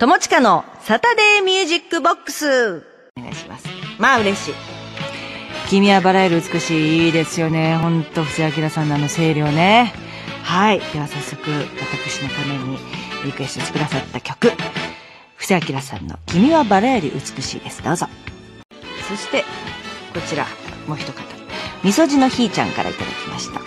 友近のサタデーミュージックボックス。お願いします。まあ嬉しい。君はバラエル美しい。いいですよね。ほんと、布施明さんのあの声量ね。はい。では早速、私のためにリクエストしてくださった曲。布施明さんの君はバラエル美しいです。どうぞ。そして、こちら、もう一方。みそじのひーちゃんからいただきました。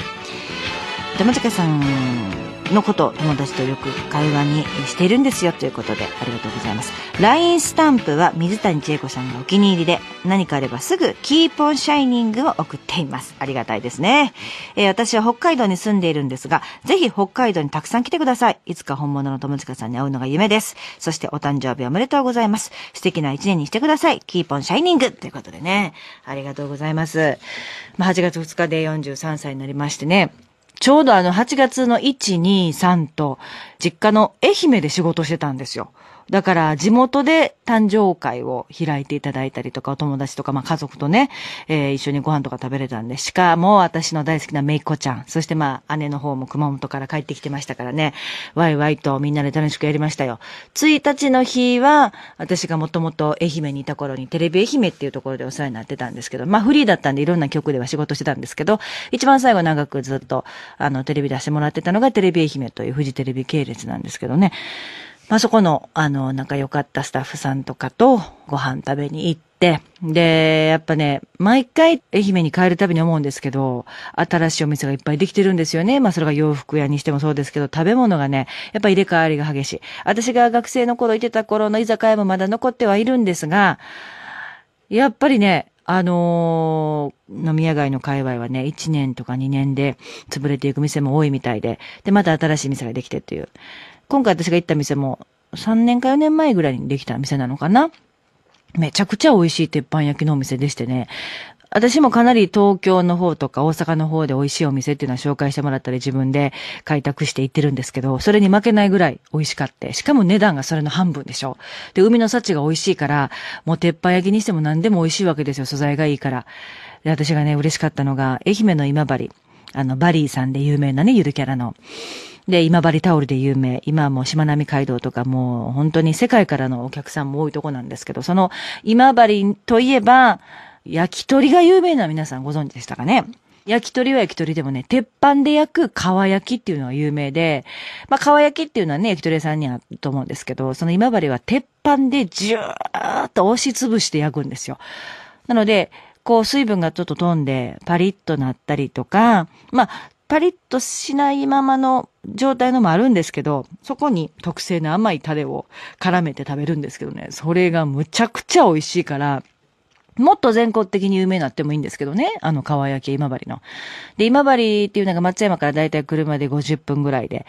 友近さん、のことを友達とよく会話にしているんですよということでありがとうございます LINE スタンプは水谷千恵子さんがお気に入りで何かあればすぐキーポンシャイニングを送っていますありがたいですね、えー、私は北海道に住んでいるんですがぜひ北海道にたくさん来てくださいいつか本物の友近さんに会うのが夢ですそしてお誕生日おめでとうございます素敵な一年にしてくださいキーポンシャイニングということでねありがとうございますまあ8月2日で43歳になりましてねちょうどあの8月の1、2、3と、実家の愛媛で仕事してたんですよ。だから地元で誕生会を開いていただいたりとか、お友達とか、まあ家族とね、えー、一緒にご飯とか食べれたんで、しかも私の大好きなめいこちゃん、そしてまあ姉の方も熊本から帰ってきてましたからね、ワイワイとみんなで楽しくやりましたよ。1日の日は、私がもともと愛媛にいた頃にテレビ愛媛っていうところでお世話になってたんですけど、まあフリーだったんでいろんな局では仕事してたんですけど、一番最後長くずっと、あの、テレビ出してもらってたのがテレビ愛媛というフジテレビ系列なんですけどね。まあ、そこの、あの、なんか良かったスタッフさんとかとご飯食べに行って、で、やっぱね、毎回愛媛に帰るたびに思うんですけど、新しいお店がいっぱいできてるんですよね。まあそれが洋服屋にしてもそうですけど、食べ物がね、やっぱ入れ替わりが激しい。私が学生の頃行ってた頃の居酒屋もまだ残ってはいるんですが、やっぱりね、あのー、飲み屋街の界隈はね、1年とか2年で潰れていく店も多いみたいで、で、また新しい店ができてっていう。今回私が行った店も3年か4年前ぐらいにできた店なのかなめちゃくちゃ美味しい鉄板焼きのお店でしてね。私もかなり東京の方とか大阪の方で美味しいお店っていうのは紹介してもらったり自分で開拓していってるんですけど、それに負けないぐらい美味しかって。しかも値段がそれの半分でしょ。で、海の幸が美味しいから、もう鉄板焼きにしても何でも美味しいわけですよ。素材がいいから。で、私がね、嬉しかったのが、愛媛の今治。あの、バリーさんで有名なね、ゆるキャラの。で、今治タオルで有名、今もしまなみ海道とかもう本当に世界からのお客さんも多いとこなんですけど、その今治といえば、焼き鳥が有名な皆さんご存知でしたかね焼き鳥は焼き鳥でもね、鉄板で焼く皮焼きっていうのは有名で、まあ皮焼きっていうのはね、焼き鳥屋さんにあると思うんですけど、その今治は鉄板でじゅーっと押しつぶして焼くんですよ。なので、こう水分がちょっと飛んでパリッとなったりとか、まあパリッとしないままの状態のもあるんですけど、そこに特製の甘いタレを絡めて食べるんですけどね、それがむちゃくちゃ美味しいから、もっと全国的に有名になってもいいんですけどね。あの、川焼き今治の。で、今治っていうのが松山からだいたい車で50分ぐらいで。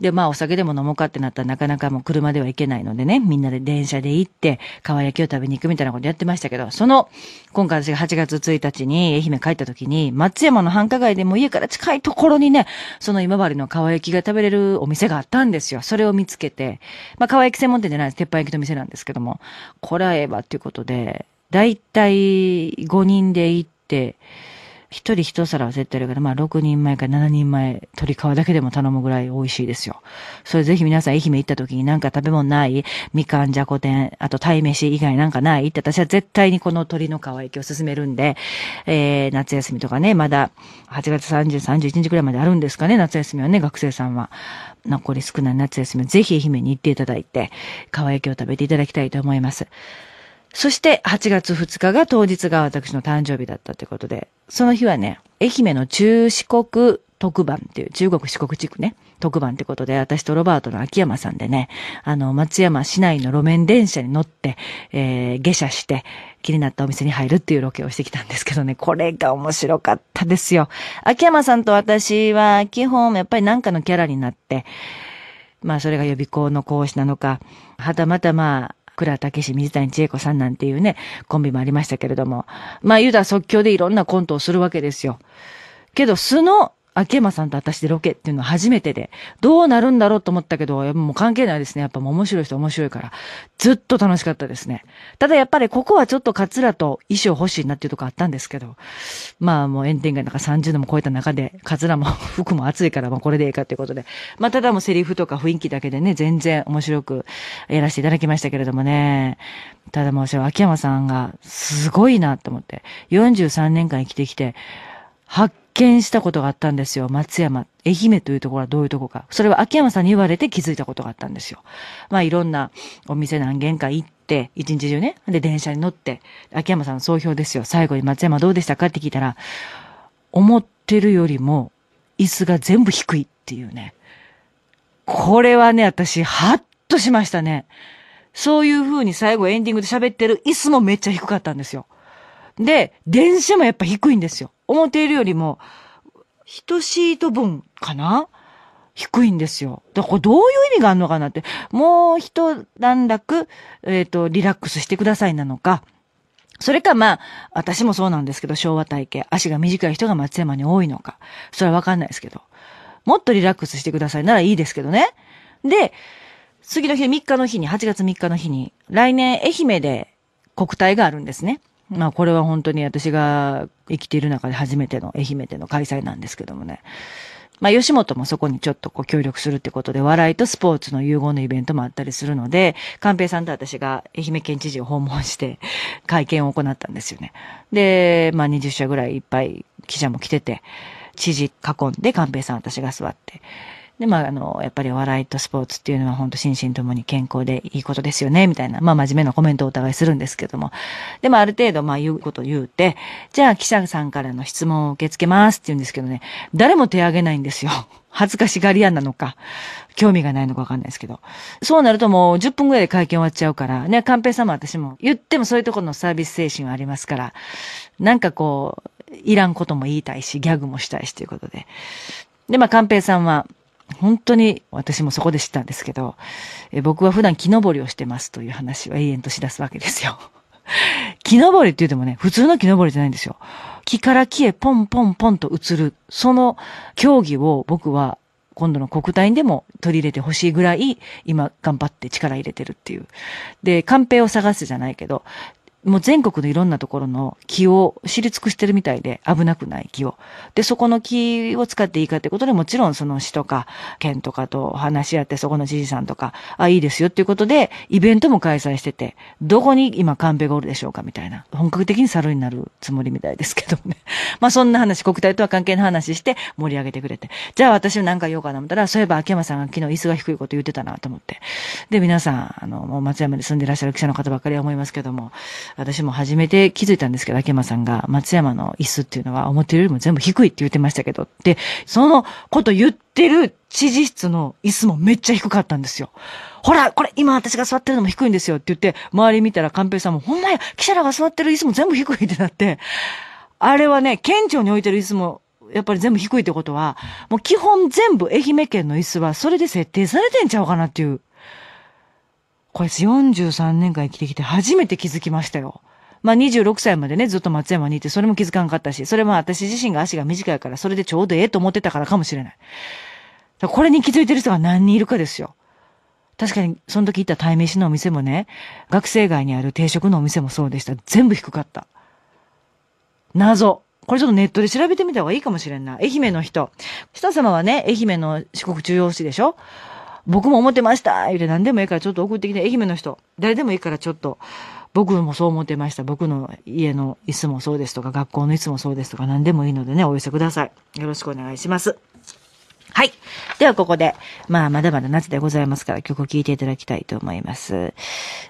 で、まあお酒でも飲もうかってなったらなかなかもう車では行けないのでね、みんなで電車で行って、皮焼きを食べに行くみたいなことやってましたけど、その、今回私が8月1日に愛媛帰った時に、松山の繁華街でも家から近いところにね、その今治の皮焼きが食べれるお店があったんですよ。それを見つけて、まあ川焼き専門店じゃないです。鉄板焼きの店なんですけども、これはええわっていうことで、だいたい5人で行って、一人一皿は絶対あるから、まあ6人前か7人前、鶏皮だけでも頼むぐらい美味しいですよ。それぜひ皆さん愛媛行った時になんか食べ物ないみかんじゃこ天、あと鯛めし以外なんかないって私は絶対にこの鶏の皮焼きを勧めるんで、えー、夏休みとかね、まだ8月30、31日ぐらいまであるんですかね、夏休みはね、学生さんは。残り少ない夏休み、ぜひ愛媛に行っていただいて、皮焼きを食べていただきたいと思います。そして8月2日が当日が私の誕生日だったということで、その日はね、愛媛の中四国特番っていう、中国四国地区ね、特番ってことで、私とロバートの秋山さんでね、あの、松山市内の路面電車に乗って、えー、下車して、気になったお店に入るっていうロケをしてきたんですけどね、これが面白かったですよ。秋山さんと私は、基本、やっぱりなんかのキャラになって、まあ、それが予備校の講師なのか、はたまたまあ、倉武史、水谷千恵子さんなんていうね、コンビもありましたけれども。まあ、ユダ即興でいろんなコントをするわけですよ。けど、素の秋山さんと私でロケっていうのは初めてで、どうなるんだろうと思ったけど、もう関係ないですね。やっぱもう面白い人面白いから、ずっと楽しかったですね。ただやっぱりここはちょっとカツラと衣装欲しいなっていうとこあったんですけど、まあもう炎天下なんか30度も超えた中で、カツラも服も暑いから、もうこれでいいかということで、まあただもうセリフとか雰囲気だけでね、全然面白くやらせていただきましたけれどもね、ただもう秋山さんがすごいなと思って、43年間生きてきて、発見したことがあったんですよ。松山、愛媛というところはどういうとこか。それは秋山さんに言われて気づいたことがあったんですよ。まあいろんなお店何軒か行って、一日中ね。で、電車に乗って、秋山さんの総評ですよ。最後に松山どうでしたかって聞いたら、思ってるよりも椅子が全部低いっていうね。これはね、私、はっとしましたね。そういう風に最後エンディングで喋ってる椅子もめっちゃ低かったんですよ。で、電車もやっぱ低いんですよ。思っているよりも、一シート分かな低いんですよ。だからこれどういう意味があるのかなって、もう一段落、えっ、ー、と、リラックスしてくださいなのか、それかまあ、私もそうなんですけど、昭和体系、足が短い人が松山に多いのか、それはわかんないですけど、もっとリラックスしてくださいならいいですけどね。で、次の日、3日の日に、8月3日の日に、来年愛媛で国体があるんですね。まあこれは本当に私が生きている中で初めての愛媛での開催なんですけどもね。まあ吉本もそこにちょっとこう協力するってことで、笑いとスポーツの融合のイベントもあったりするので、寛平さんと私が愛媛県知事を訪問して会見を行ったんですよね。で、まあ20社ぐらいいっぱい記者も来てて、知事囲んで寛平さん私が座って。で、まあ、あの、やっぱり笑いとスポーツっていうのは本当心身ともに健康でいいことですよね、みたいな、まあ、真面目なコメントをお互いするんですけども。で、まあ、ある程度、まあ、言うこと言うて、じゃあ、記者さんからの質問を受け付けますって言うんですけどね、誰も手挙げないんですよ。恥ずかしがり屋なのか、興味がないのかわかんないですけど。そうなるともう10分ぐらいで会見終わっちゃうから、ね、寛平さんも私も言ってもそういうところのサービス精神はありますから、なんかこう、いらんことも言いたいし、ギャグもしたいしということで。で、まあ、寛平さんは、本当に私もそこで知ったんですけど、え僕は普段木登りをしてますという話は永遠としだすわけですよ。木登りって言うてもね、普通の木登りじゃないんですよ。木から木へポンポンポンと移る、その競技を僕は今度の国体にでも取り入れてほしいぐらい、今頑張って力入れてるっていう。で、カンペを探すじゃないけど、もう全国のいろんなところの木を知り尽くしてるみたいで、危なくない木を。で、そこの木を使っていいかってことで、もちろんその市とか、県とかと話し合って、そこの知事さんとか、あ、いいですよっていうことで、イベントも開催してて、どこに今カンペがおるでしょうかみたいな。本格的に猿になるつもりみたいですけどね。まあそんな話、国体とは関係の話して盛り上げてくれて。じゃあ私は何か言おうかな思ったら、そういえば秋山さんが昨日椅子が低いこと言ってたなと思って。で、皆さん、あの、もう松山に住んでいらっしゃる記者の方ばっかりは思いますけども、私も初めて気づいたんですけど、秋山さんが松山の椅子っていうのは思ってるよりも全部低いって言ってましたけどで、そのこと言ってる知事室の椅子もめっちゃ低かったんですよ。ほら、これ今私が座ってるのも低いんですよって言って、周り見たら寛平さんも、ほんまや、記者らが座ってる椅子も全部低いってなって、あれはね、県庁に置いてる椅子も、やっぱり全部低いってことは、もう基本全部愛媛県の椅子はそれで設定されてんちゃうかなっていうこれ43年間生きてきて初めて気づきましたよ。まあ、26歳までね、ずっと松山にいて、それも気づかんかったし、それも私自身が足が短いから、それでちょうどええと思ってたからかもしれない。これに気づいてる人が何人いるかですよ。確かに、その時行った対しのお店もね、学生街にある定食のお店もそうでした。全部低かった。謎。これちょっとネットで調べてみた方がいいかもしれんな。愛媛の人。下様はね、愛媛の四国中央市でしょ僕も思ってました言うて何でもいいからちょっと送ってきて、愛媛の人、誰でもいいからちょっと、僕もそう思ってました。僕の家の椅子もそうですとか、学校の椅子もそうですとか、何でもいいのでね、お寄せください。よろしくお願いします。はい。ではここで、まあ、まだまだ夏でございますから曲を聴いていただきたいと思います。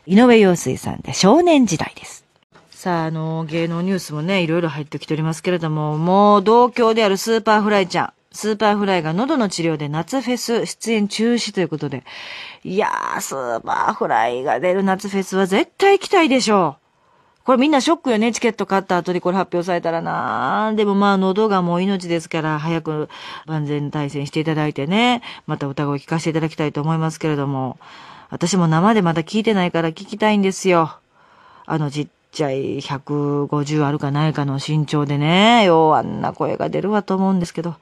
井上陽水さんで少年時代です。さあ、あの、芸能ニュースもね、いろいろ入ってきておりますけれども、もう同郷であるスーパーフライちゃん。スーパーフライが喉の治療で夏フェス出演中止ということで。いやー、スーパーフライが出る夏フェスは絶対行きたいでしょう。これみんなショックよね。チケット買った後にこれ発表されたらなでもまあ喉がもう命ですから、早く万全対戦していただいてね。また歌声聞かせていただきたいと思いますけれども。私も生でまだ聞いてないから聞きたいんですよ。あのじっちゃい150あるかないかの身長でね。ようあんな声が出るわと思うんですけど。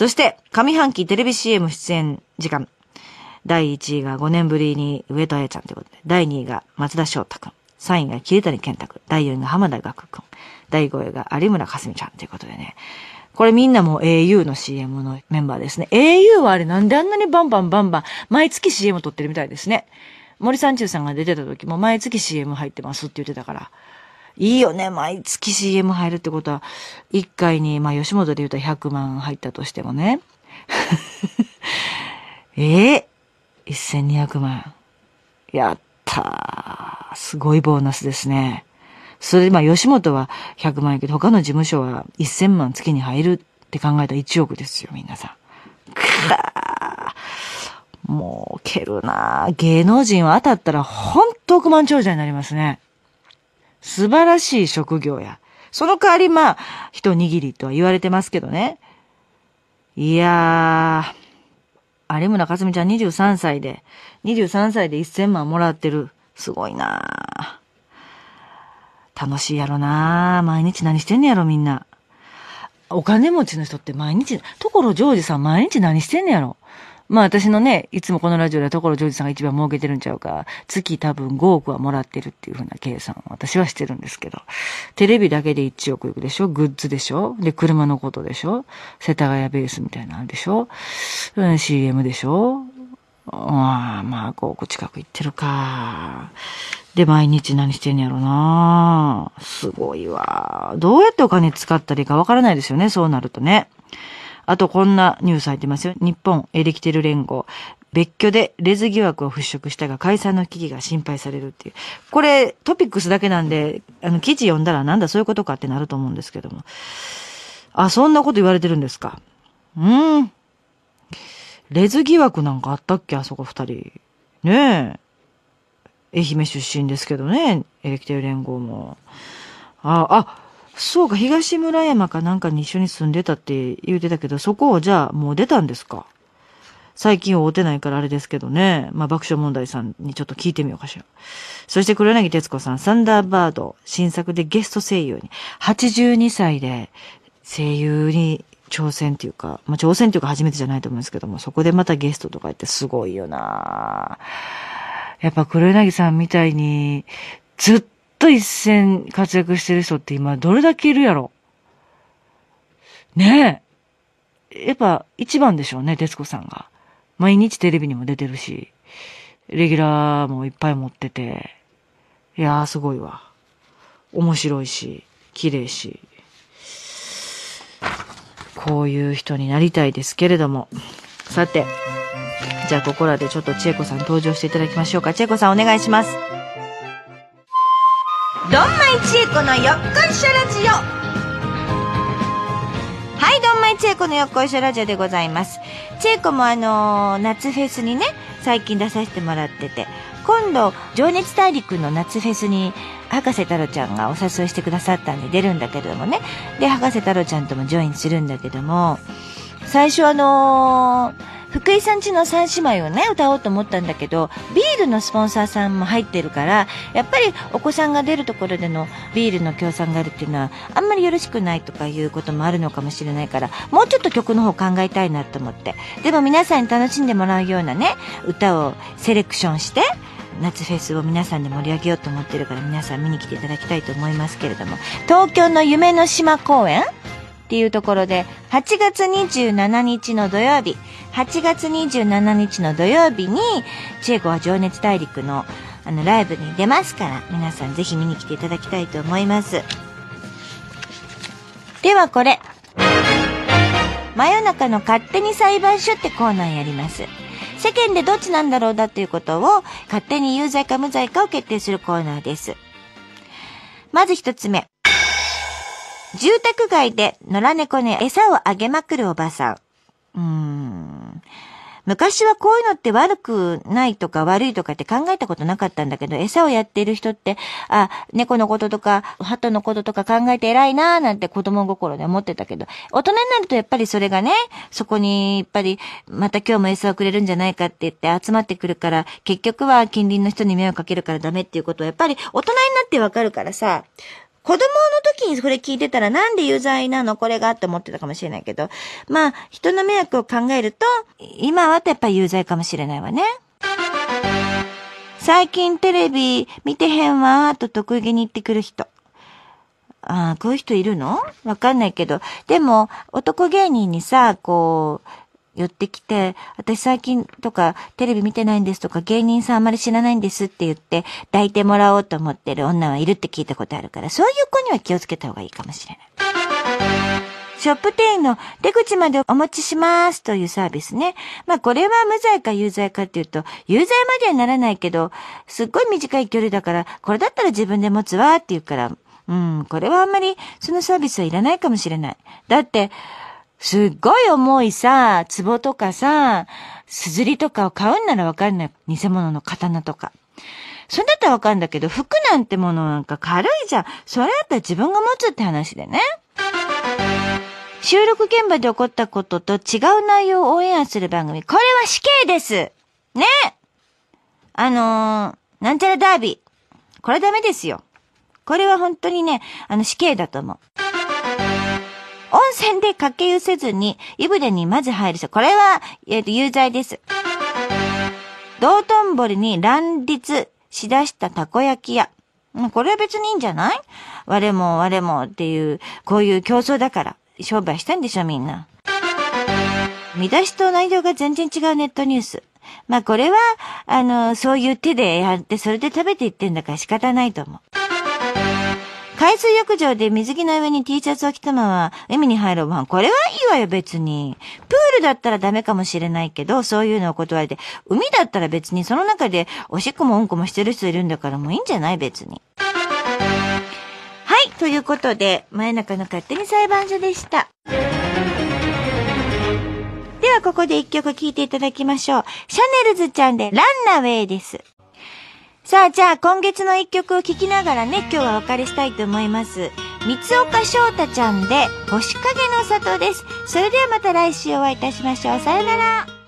そして、上半期テレビ CM 出演時間。第1位が5年ぶりに上戸彩ちゃんということで、第2位が松田翔太くん。3位が桐谷健太くん。第4位が浜田岳くん。第5位が有村架純ちゃんということでね。これみんなも au の CM のメンバーですね。au はあれなんであんなにバンバンバンバン、毎月 CM 撮ってるみたいですね。森三中さんが出てた時も毎月 CM 入ってますって言ってたから。いいよね。毎月 CM 入るってことは、一回に、まあ吉本で言うと100万入ったとしてもね。えー、1200万。やったー。すごいボーナスですね。それで、まあ、吉本は100万円けど、他の事務所は1000万月に入るって考えたら1億ですよ、皆さん。くー。もう、けるな芸能人は当たったら、ほんと億万長者になりますね。素晴らしい職業や。その代わり、まあ、一握りとは言われてますけどね。いやー、有村架純ちゃん23歳で、23歳で1000万もらってる。すごいなー。楽しいやろなー。毎日何してんねやろ、みんな。お金持ちの人って毎日、ところジョージさん毎日何してんねやろ。まあ私のね、いつもこのラジオでところジョージさんが一番儲けてるんちゃうか、月多分5億はもらってるっていうふうな計算を私はしてるんですけど、テレビだけで1億いくでしょグッズでしょで、車のことでしょ世田谷ベースみたいなんでしょ、うん、?CM でしょああ、まあ5億近く行ってるか。で、毎日何してんやろなすごいわ。どうやってお金使ったらいいかわからないですよね、そうなるとね。あとこんなニュース入ってますよ。日本エレキテル連合。別居でレズ疑惑を払拭したが解散の危機が心配されるっていう。これトピックスだけなんで、あの記事読んだらなんだそういうことかってなると思うんですけども。あ、そんなこと言われてるんですか。うーん。レズ疑惑なんかあったっけあそこ二人。ねえ。愛媛出身ですけどね。エレキテル連合も。あ、あ、そうか、東村山かなんかに一緒に住んでたって言うてたけど、そこをじゃあもう出たんですか最近会うてないからあれですけどね。まあ、爆笑問題さんにちょっと聞いてみようかしら。そして黒柳徹子さん、サンダーバード、新作でゲスト声優に、82歳で声優に挑戦っていうか、まあ、挑戦っていうか初めてじゃないと思うんですけども、そこでまたゲストとか言ってすごいよなやっぱ黒柳さんみたいに、ずっと一戦活躍してる人って今どれだけいるやろねえ。やっぱ一番でしょうね、徹子さんが。毎日テレビにも出てるし、レギュラーもいっぱい持ってて。いやーすごいわ。面白いし、綺麗し。こういう人になりたいですけれども。さて、じゃあここらでちょっと千恵子さん登場していただきましょうか。千恵子さんお願いします。ちえこのよっこいしょラジオはいどんまいちえこのよっこいしょラジオでございますちえこもあのー、夏フェスにね最近出させてもらってて今度「情熱大陸」の夏フェスに博士太郎ちゃんがお誘いしてくださったんで出るんだけれどもねで博士太郎ちゃんともジョインするんだけども最初あのー福井さんちの三姉妹をね、歌おうと思ったんだけど、ビールのスポンサーさんも入ってるから、やっぱりお子さんが出るところでのビールの協賛があるっていうのは、あんまりよろしくないとかいうこともあるのかもしれないから、もうちょっと曲の方考えたいなと思って。でも皆さんに楽しんでもらうようなね、歌をセレクションして、夏フェスを皆さんで盛り上げようと思ってるから皆さん見に来ていただきたいと思いますけれども東京の夢の島公園っていうところで、8月27日の土曜日、8月27日の土曜日に、チェコは情熱大陸のあのライブに出ますから、皆さんぜひ見に来ていただきたいと思います。ではこれ。真夜中の勝手に裁判所ってコーナーやります。世間でどっちなんだろうだということを勝手に有罪か無罪かを決定するコーナーです。まず一つ目。住宅街で野良猫に餌をあげまくるおばさん。うん。昔はこういうのって悪くないとか悪いとかって考えたことなかったんだけど、餌をやっている人って、あ、猫のこととか、鳩のこととか考えて偉いなーなんて子供心で思ってたけど、大人になるとやっぱりそれがね、そこにやっぱり、また今日も餌をくれるんじゃないかって言って集まってくるから、結局は近隣の人に迷惑かけるからダメっていうことはやっぱり大人になってわかるからさ、子供の時にそれ聞いてたらなんで有罪なのこれがって思ってたかもしれないけど。まあ、人の迷惑を考えると、今はやっぱ有罪かもしれないわね。最近テレビ見てへんわーと得意に言ってくる人。ああ、こういう人いるのわかんないけど。でも、男芸人にさ、こう、寄ってきて、私最近とかテレビ見てないんですとか芸人さんあまり知らないんですって言って抱いてもらおうと思ってる女はいるって聞いたことあるから、そういう子には気をつけた方がいいかもしれない。ショップ店員の出口までお持ちしますというサービスね。まあこれは無罪か有罪かっていうと、有罪まではならないけど、すっごい短い距離だから、これだったら自分で持つわって言うから、うん、これはあんまりそのサービスはいらないかもしれない。だって、すっごい重いさ、壺とかさ、すずりとかを買うんならわかんない。偽物の刀とか。それだったらわかんだけど、服なんてものなんか軽いじゃん。それだったら自分が持つって話でね。収録現場で起こったことと違う内容をオンエアする番組。これは死刑ですねあのー、なんちゃらダービー。これダメですよ。これは本当にね、あの死刑だと思う。温泉で駆け湯せずに、湯船にまず入る人。これは、えっ、ー、と、有罪です。道頓堀に乱立しだしたたこ焼き屋。これは別にいいんじゃない我も我もっていう、こういう競争だから、商売したんでしょみんな。見出しと内容が全然違うネットニュース。まあこれは、あの、そういう手でやって、それで食べていってんだから仕方ないと思う。海水浴場で水着の上に T シャツを着たまま海に入るご飯。これはいいわよ、別に。プールだったらダメかもしれないけど、そういうのを断れて、海だったら別にその中でおしっこもうんこもしてる人いるんだからもういいんじゃない別に。はい、ということで、前中の勝手に裁判所でした。ではここで一曲聴いていただきましょう。シャネルズちゃんでランナウェイです。さあ、じゃあ今月の一曲を聴きながらね、今日はお別れしたいと思います。三岡翔太ちゃんで、星影の里です。それではまた来週お会いいたしましょう。さよなら。